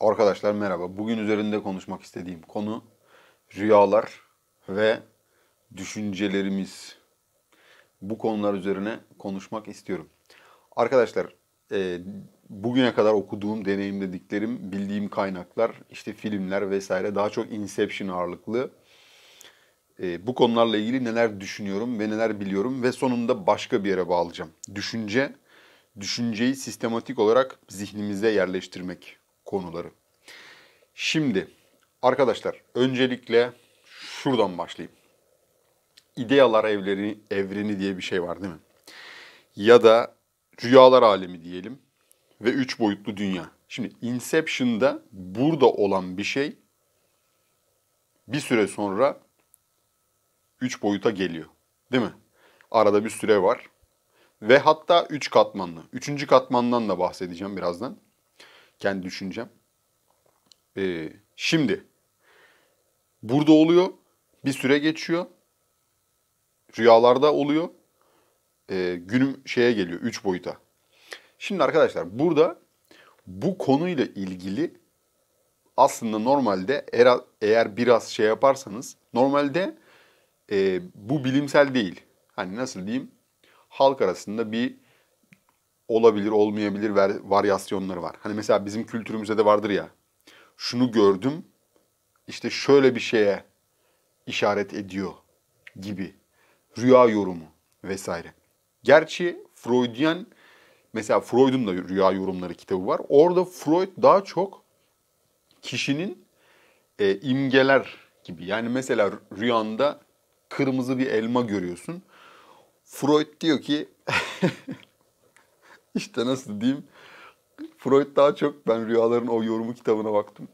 Arkadaşlar merhaba. Bugün üzerinde konuşmak istediğim konu rüyalar ve düşüncelerimiz. Bu konular üzerine konuşmak istiyorum. Arkadaşlar e, bugüne kadar okuduğum, deneyimlediklerim, bildiğim kaynaklar, işte filmler vesaire daha çok Inception ağırlıklı. E, bu konularla ilgili neler düşünüyorum ve neler biliyorum ve sonunda başka bir yere bağlayacağım. Düşünce, düşünceyi sistematik olarak zihnimize yerleştirmek konuları. Şimdi arkadaşlar öncelikle şuradan başlayayım. İdealar evreni, evreni diye bir şey var değil mi? Ya da rüyalar alemi diyelim ve üç boyutlu dünya. Şimdi Inception'da burada olan bir şey bir süre sonra üç boyuta geliyor. Değil mi? Arada bir süre var. Ve hatta üç katmanlı. Üçüncü katmandan da bahsedeceğim birazdan. Kendi düşüncem. Ee, şimdi burada oluyor. Bir süre geçiyor. Rüyalarda oluyor. Ee, günüm şeye geliyor. Üç boyuta. Şimdi arkadaşlar burada bu konuyla ilgili aslında normalde eğer biraz şey yaparsanız normalde e, bu bilimsel değil. Hani nasıl diyeyim? Halk arasında bir olabilir, olmayabilir varyasyonları var. Hani mesela bizim kültürümüzde de vardır ya. Şunu gördüm, işte şöyle bir şeye işaret ediyor gibi. Rüya yorumu vesaire. Gerçi Freudian, mesela Freud'un da rüya yorumları kitabı var. Orada Freud daha çok kişinin e, imgeler gibi. Yani mesela rüyanda kırmızı bir elma görüyorsun. Freud diyor ki İşte nasıl diyeyim. Freud daha çok ben rüyaların o yorumu kitabına baktım.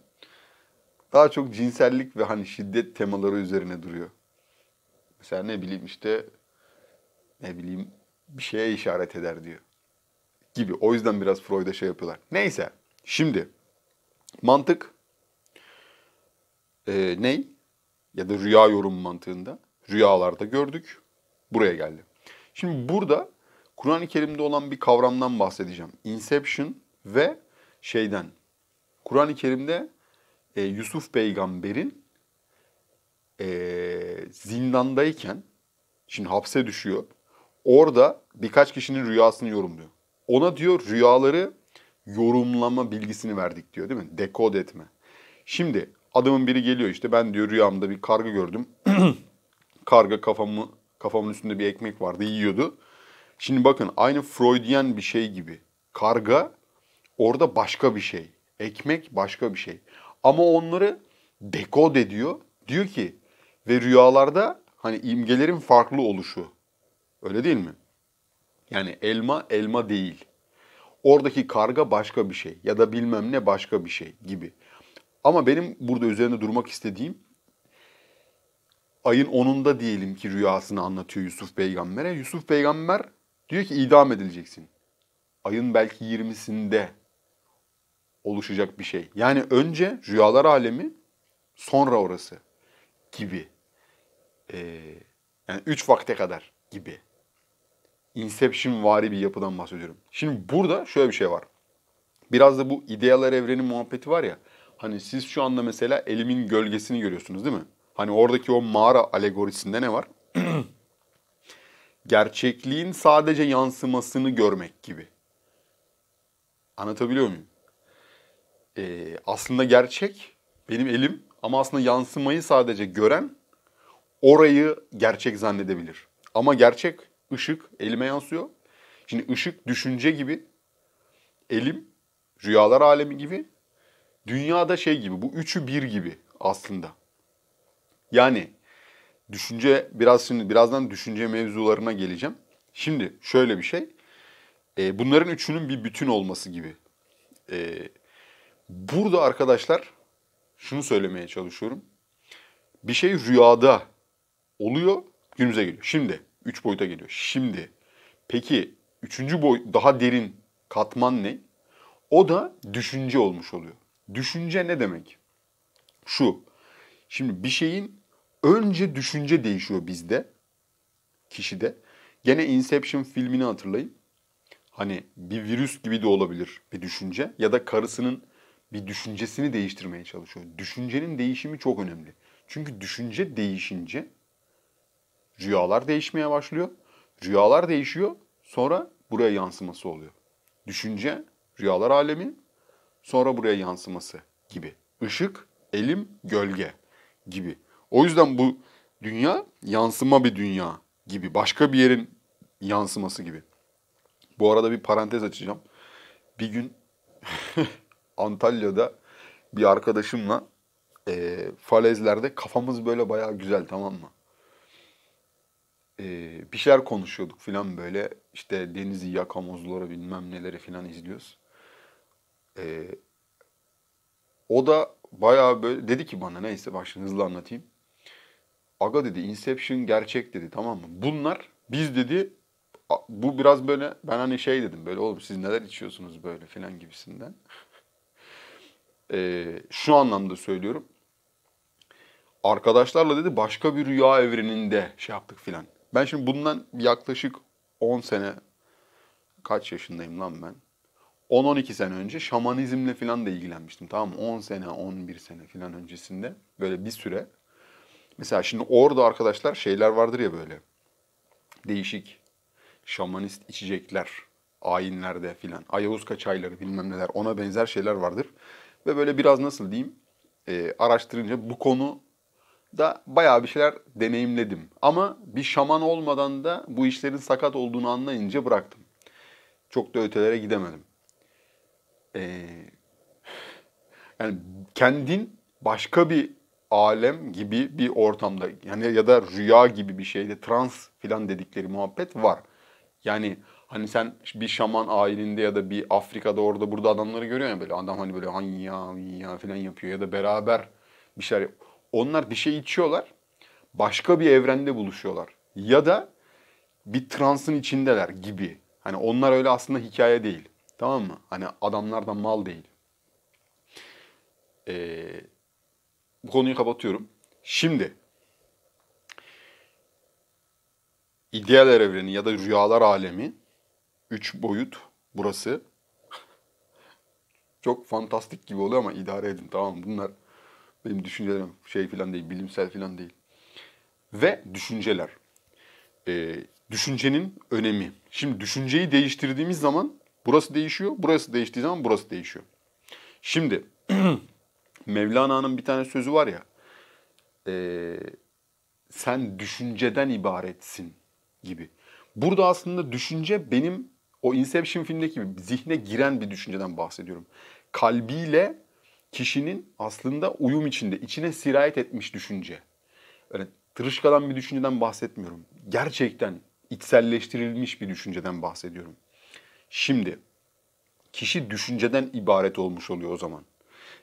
Daha çok cinsellik ve hani şiddet temaları üzerine duruyor. Mesela ne bileyim işte ne bileyim bir şeye işaret eder diyor. Gibi. O yüzden biraz Freud'a şey yapıyorlar. Neyse. Şimdi mantık e, ney? Ya da rüya yorum mantığında. Rüyalarda gördük. Buraya geldi. Şimdi burada Kur'an-ı Kerim'de olan bir kavramdan bahsedeceğim. Inception ve şeyden. Kur'an-ı Kerim'de e, Yusuf peygamberin e, zindandayken, şimdi hapse düşüyor. Orada birkaç kişinin rüyasını yorumluyor. Ona diyor rüyaları yorumlama bilgisini verdik diyor değil mi? Dekod etme. Şimdi adamın biri geliyor işte ben diyor rüyamda bir karga gördüm. karga kafamı kafamın üstünde bir ekmek vardı yiyordu. Şimdi bakın aynı Freudian bir şey gibi. Karga orada başka bir şey. Ekmek başka bir şey. Ama onları dekod ediyor. Diyor ki ve rüyalarda hani imgelerin farklı oluşu. Öyle değil mi? Yani elma elma değil. Oradaki karga başka bir şey ya da bilmem ne başka bir şey gibi. Ama benim burada üzerinde durmak istediğim ayın 10'unda diyelim ki rüyasını anlatıyor Yusuf peygambere. Yusuf peygamber Diyor ki idam edileceksin. Ayın belki 20'sinde oluşacak bir şey. Yani önce rüyalar alemi, sonra orası gibi. Ee, yani üç vakte kadar gibi. Inception vari bir yapıdan bahsediyorum. Şimdi burada şöyle bir şey var. Biraz da bu idealar evreni muhabbeti var ya. Hani siz şu anda mesela elimin gölgesini görüyorsunuz değil mi? Hani oradaki o mağara alegorisi'nde ne var? gerçekliğin sadece yansımasını görmek gibi. Anlatabiliyor muyum? Ee, aslında gerçek benim elim ama aslında yansımayı sadece gören orayı gerçek zannedebilir. Ama gerçek ışık elime yansıyor. Şimdi ışık düşünce gibi, elim rüyalar alemi gibi, dünyada şey gibi bu üçü bir gibi aslında. Yani düşünce biraz şimdi birazdan düşünce mevzularına geleceğim. Şimdi şöyle bir şey. E, bunların üçünün bir bütün olması gibi. E, burada arkadaşlar şunu söylemeye çalışıyorum. Bir şey rüyada oluyor, günümüze geliyor. Şimdi, üç boyuta geliyor. Şimdi, peki üçüncü boy daha derin katman ne? O da düşünce olmuş oluyor. Düşünce ne demek? Şu, şimdi bir şeyin Önce düşünce değişiyor bizde, kişide. Gene Inception filmini hatırlayın. Hani bir virüs gibi de olabilir bir düşünce ya da karısının bir düşüncesini değiştirmeye çalışıyor. Düşüncenin değişimi çok önemli. Çünkü düşünce değişince rüyalar değişmeye başlıyor. Rüyalar değişiyor. Sonra buraya yansıması oluyor. Düşünce rüyalar alemi, sonra buraya yansıması gibi. Işık, elim, gölge gibi. O yüzden bu dünya yansıma bir dünya gibi. Başka bir yerin yansıması gibi. Bu arada bir parantez açacağım. Bir gün Antalya'da bir arkadaşımla e, falezlerde kafamız böyle bayağı güzel tamam mı? E, bir şeyler konuşuyorduk filan böyle. işte denizi, yakamozları bilmem neleri filan izliyoruz. E, o da bayağı böyle dedi ki bana neyse başını hızlı anlatayım. Aga dedi Inception gerçek dedi tamam mı? Bunlar biz dedi bu biraz böyle ben hani şey dedim böyle oğlum siz neler içiyorsunuz böyle filan gibisinden. e, şu anlamda söylüyorum. Arkadaşlarla dedi başka bir rüya evreninde şey yaptık filan. Ben şimdi bundan yaklaşık 10 sene kaç yaşındayım lan ben? 10-12 sene önce şamanizmle filan da ilgilenmiştim tamam mı? 10 sene, 11 sene filan öncesinde böyle bir süre Mesela şimdi orada arkadaşlar şeyler vardır ya böyle. Değişik şamanist içecekler, ayinlerde filan, Ayahuasca çayları bilmem neler ona benzer şeyler vardır. Ve böyle biraz nasıl diyeyim e, araştırınca bu konu da bayağı bir şeyler deneyimledim. Ama bir şaman olmadan da bu işlerin sakat olduğunu anlayınca bıraktım. Çok da ötelere gidemedim. Ee, yani kendin başka bir alem gibi bir ortamda yani ya da rüya gibi bir şeyde trans filan dedikleri muhabbet var. Yani hani sen bir şaman ayininde ya da bir Afrika'da orada burada adamları görüyor ya böyle adam hani böyle hanya ya filan yapıyor ya da beraber bir şeyler onlar bir şey içiyorlar. Başka bir evrende buluşuyorlar. Ya da bir transın içindeler gibi. Hani onlar öyle aslında hikaye değil. Tamam mı? Hani adamlar da mal değil. Eee bu konuyu kapatıyorum. Şimdi idealer evreni ya da rüyalar alemi üç boyut burası. Çok fantastik gibi oluyor ama idare edin tamam Bunlar benim düşüncelerim şey filan değil, bilimsel filan değil. Ve düşünceler. Ee, düşüncenin önemi. Şimdi düşünceyi değiştirdiğimiz zaman burası değişiyor, burası değiştiği zaman burası değişiyor. Şimdi Mevlana'nın bir tane sözü var ya, e, sen düşünceden ibaretsin gibi. Burada aslında düşünce benim o Inception filmdeki gibi zihne giren bir düşünceden bahsediyorum. Kalbiyle kişinin aslında uyum içinde, içine sirayet etmiş düşünce. Öyle tırışkadan bir düşünceden bahsetmiyorum. Gerçekten içselleştirilmiş bir düşünceden bahsediyorum. Şimdi kişi düşünceden ibaret olmuş oluyor o zaman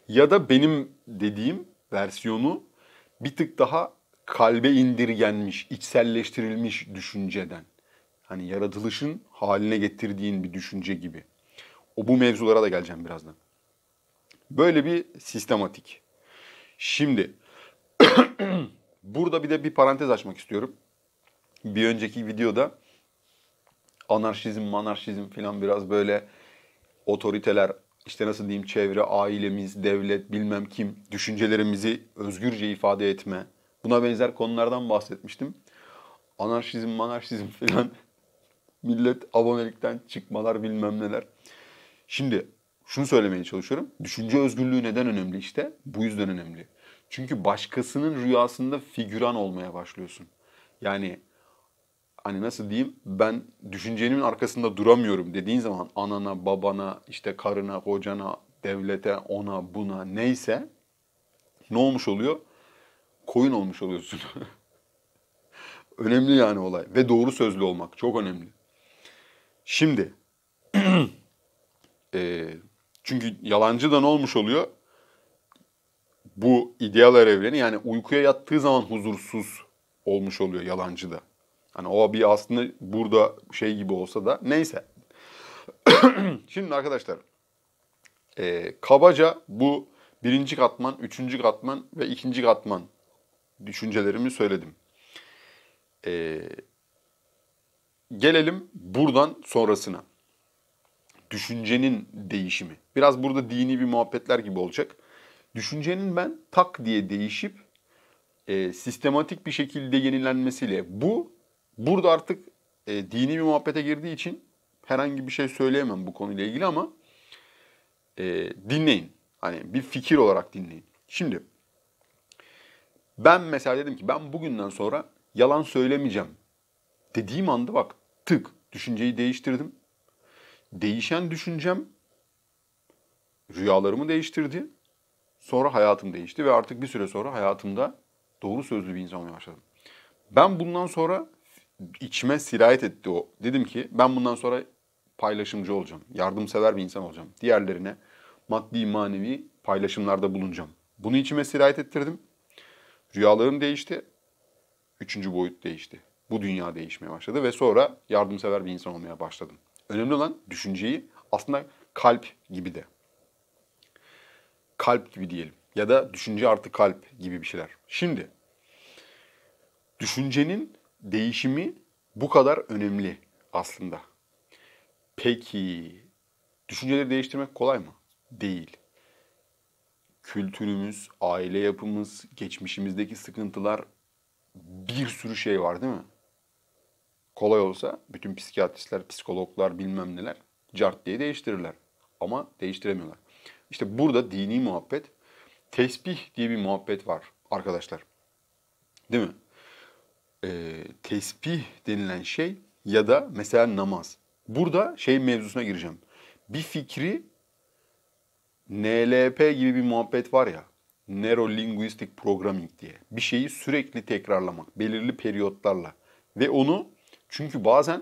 ya da benim dediğim versiyonu bir tık daha kalbe indirgenmiş, içselleştirilmiş düşünceden. Hani yaratılışın haline getirdiğin bir düşünce gibi. O bu mevzulara da geleceğim birazdan. Böyle bir sistematik. Şimdi burada bir de bir parantez açmak istiyorum. Bir önceki videoda anarşizm, anarşizm falan biraz böyle otoriteler, işte nasıl diyeyim çevre, ailemiz, devlet, bilmem kim, düşüncelerimizi özgürce ifade etme. Buna benzer konulardan bahsetmiştim. Anarşizm, manarşizm filan. Millet abonelikten çıkmalar bilmem neler. Şimdi şunu söylemeye çalışıyorum. Düşünce özgürlüğü neden önemli işte? Bu yüzden önemli. Çünkü başkasının rüyasında figüran olmaya başlıyorsun. Yani hani nasıl diyeyim ben düşüncenin arkasında duramıyorum dediğin zaman anana, babana, işte karına, kocana, devlete, ona, buna neyse ne olmuş oluyor? Koyun olmuş oluyorsun. önemli yani olay ve doğru sözlü olmak çok önemli. Şimdi e, çünkü yalancı da ne olmuş oluyor? Bu ideal evreni yani uykuya yattığı zaman huzursuz olmuş oluyor yalancı da. Hani o bir aslında burada şey gibi olsa da neyse. Şimdi arkadaşlar e, kabaca bu birinci katman, üçüncü katman ve ikinci katman düşüncelerimi söyledim. E, gelelim buradan sonrasına. Düşüncenin değişimi. Biraz burada dini bir muhabbetler gibi olacak. Düşüncenin ben tak diye değişip e, sistematik bir şekilde yenilenmesiyle bu Burada artık e, dini bir muhabbete girdiği için herhangi bir şey söyleyemem bu konuyla ilgili ama e, dinleyin. Hani bir fikir olarak dinleyin. Şimdi ben mesela dedim ki ben bugünden sonra yalan söylemeyeceğim dediğim anda bak tık düşünceyi değiştirdim. Değişen düşüncem rüyalarımı değiştirdi. Sonra hayatım değişti ve artık bir süre sonra hayatımda doğru sözlü bir insan olmaya başladım. Ben bundan sonra içime sirayet etti o. Dedim ki ben bundan sonra paylaşımcı olacağım. Yardımsever bir insan olacağım. Diğerlerine maddi manevi paylaşımlarda bulunacağım. Bunu içime sirayet ettirdim. Rüyalarım değişti. Üçüncü boyut değişti. Bu dünya değişmeye başladı ve sonra yardımsever bir insan olmaya başladım. Önemli olan düşünceyi aslında kalp gibi de. Kalp gibi diyelim. Ya da düşünce artı kalp gibi bir şeyler. Şimdi düşüncenin değişimi bu kadar önemli aslında. Peki düşünceleri değiştirmek kolay mı? Değil. Kültürümüz, aile yapımız, geçmişimizdeki sıkıntılar bir sürü şey var değil mi? Kolay olsa bütün psikiyatristler, psikologlar bilmem neler cart diye değiştirirler. Ama değiştiremiyorlar. İşte burada dini muhabbet, tesbih diye bir muhabbet var arkadaşlar. Değil mi? e, tesbih denilen şey ya da mesela namaz. Burada şey mevzusuna gireceğim. Bir fikri NLP gibi bir muhabbet var ya. linguistic Programming diye. Bir şeyi sürekli tekrarlamak. Belirli periyotlarla. Ve onu çünkü bazen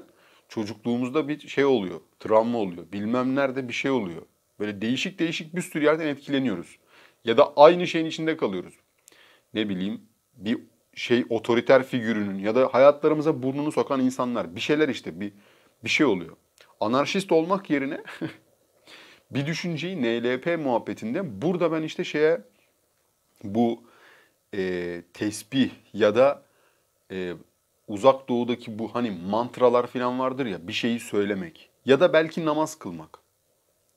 çocukluğumuzda bir şey oluyor. Travma oluyor. Bilmem nerede bir şey oluyor. Böyle değişik değişik bir sürü yerden etkileniyoruz. Ya da aynı şeyin içinde kalıyoruz. Ne bileyim bir şey otoriter figürünün ya da hayatlarımıza burnunu sokan insanlar bir şeyler işte bir bir şey oluyor. Anarşist olmak yerine bir düşünceyi NLP muhabbetinde burada ben işte şeye bu e, tesbih ya da e, uzak doğudaki bu hani mantralar falan vardır ya bir şeyi söylemek ya da belki namaz kılmak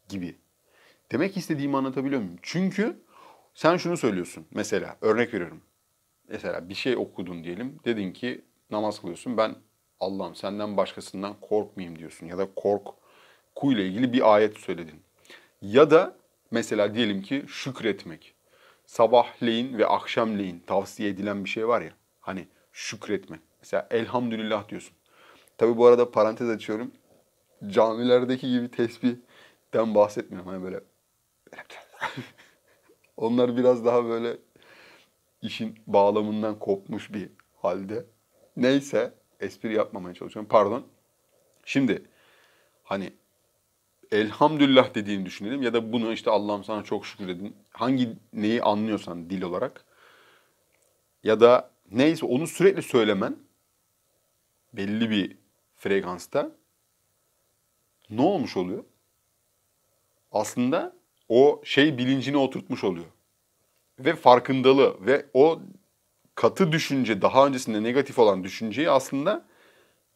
gibi. Demek istediğimi anlatabiliyor muyum? Çünkü sen şunu söylüyorsun mesela örnek veriyorum mesela bir şey okudun diyelim. Dedin ki namaz kılıyorsun. Ben Allah'ım senden başkasından korkmayayım diyorsun. Ya da kork kuyla ilgili bir ayet söyledin. Ya da mesela diyelim ki şükretmek. Sabahleyin ve akşamleyin tavsiye edilen bir şey var ya. Hani şükretme. Mesela elhamdülillah diyorsun. Tabi bu arada parantez açıyorum. Camilerdeki gibi tesbihden bahsetmiyorum. Hani böyle... Onlar biraz daha böyle işin bağlamından kopmuş bir halde. Neyse espri yapmamaya çalışıyorum. Pardon. Şimdi hani elhamdülillah dediğini düşünelim ya da bunu işte Allah'ım sana çok şükür dedin. Hangi neyi anlıyorsan dil olarak ya da neyse onu sürekli söylemen belli bir frekansta ne olmuş oluyor? Aslında o şey bilincini oturtmuş oluyor ve farkındalığı ve o katı düşünce, daha öncesinde negatif olan düşünceyi aslında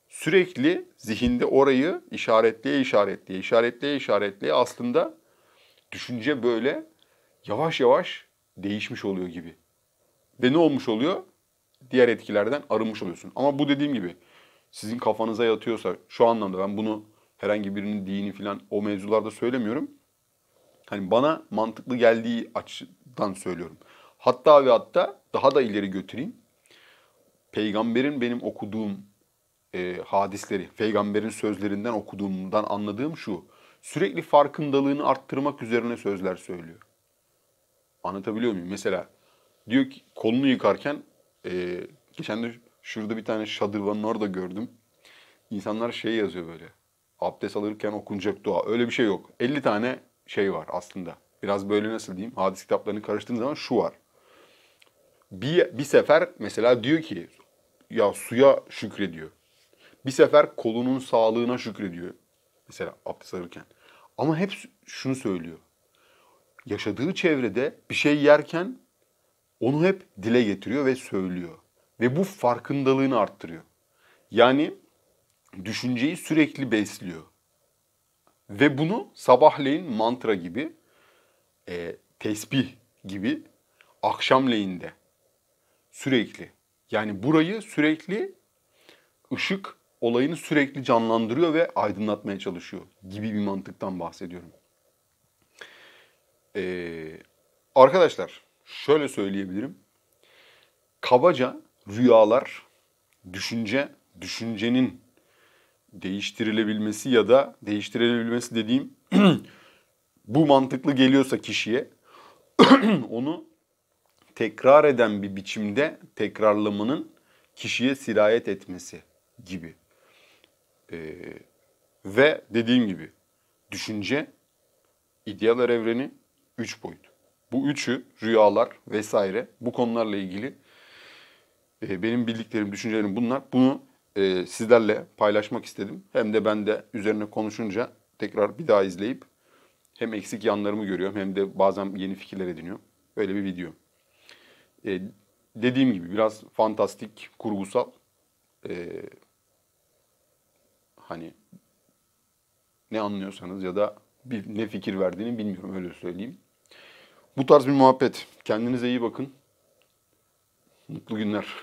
sürekli zihinde orayı işaretliye işaretliye işaretliye işaretliye aslında düşünce böyle yavaş yavaş değişmiş oluyor gibi. Ve ne olmuş oluyor? Diğer etkilerden arınmış oluyorsun. Ama bu dediğim gibi sizin kafanıza yatıyorsa şu anlamda ben bunu herhangi birinin dini falan o mevzularda söylemiyorum hani bana mantıklı geldiği açıdan söylüyorum. Hatta ve hatta daha da ileri götüreyim. Peygamberin benim okuduğum e, hadisleri, peygamberin sözlerinden okuduğumdan anladığım şu. Sürekli farkındalığını arttırmak üzerine sözler söylüyor. Anlatabiliyor muyum? Mesela diyor ki kolunu yıkarken e, geçen de şurada bir tane şadırvanın orada gördüm. İnsanlar şey yazıyor böyle. Abdest alırken okunacak dua. Öyle bir şey yok. 50 tane şey var aslında. Biraz böyle nasıl diyeyim? Hadis kitaplarını karıştığım zaman şu var. Bir, bir sefer mesela diyor ki ya suya şükrediyor. Bir sefer kolunun sağlığına şükrediyor. Mesela abdest alırken. Ama hep şunu söylüyor. Yaşadığı çevrede bir şey yerken onu hep dile getiriyor ve söylüyor. Ve bu farkındalığını arttırıyor. Yani düşünceyi sürekli besliyor. Ve bunu sabahleyin mantra gibi, e, tesbih gibi akşamleyin de sürekli. Yani burayı sürekli ışık olayını sürekli canlandırıyor ve aydınlatmaya çalışıyor gibi bir mantıktan bahsediyorum. Ee, arkadaşlar şöyle söyleyebilirim. Kabaca rüyalar düşünce, düşüncenin değiştirilebilmesi ya da değiştirilebilmesi dediğim bu mantıklı geliyorsa kişiye onu tekrar eden bir biçimde tekrarlamanın kişiye sirayet etmesi gibi. Ee, ve dediğim gibi düşünce, idealar evreni, üç boyut. Bu üçü rüyalar vesaire bu konularla ilgili e, benim bildiklerim, düşüncelerim bunlar. Bunu e, sizlerle paylaşmak istedim. Hem de ben de üzerine konuşunca tekrar bir daha izleyip hem eksik yanlarımı görüyorum hem de bazen yeni fikirler ediniyorum. Öyle bir video. E, dediğim gibi biraz fantastik, kurgusal. E, hani ne anlıyorsanız ya da bir, ne fikir verdiğini bilmiyorum öyle söyleyeyim. Bu tarz bir muhabbet. Kendinize iyi bakın. Mutlu günler.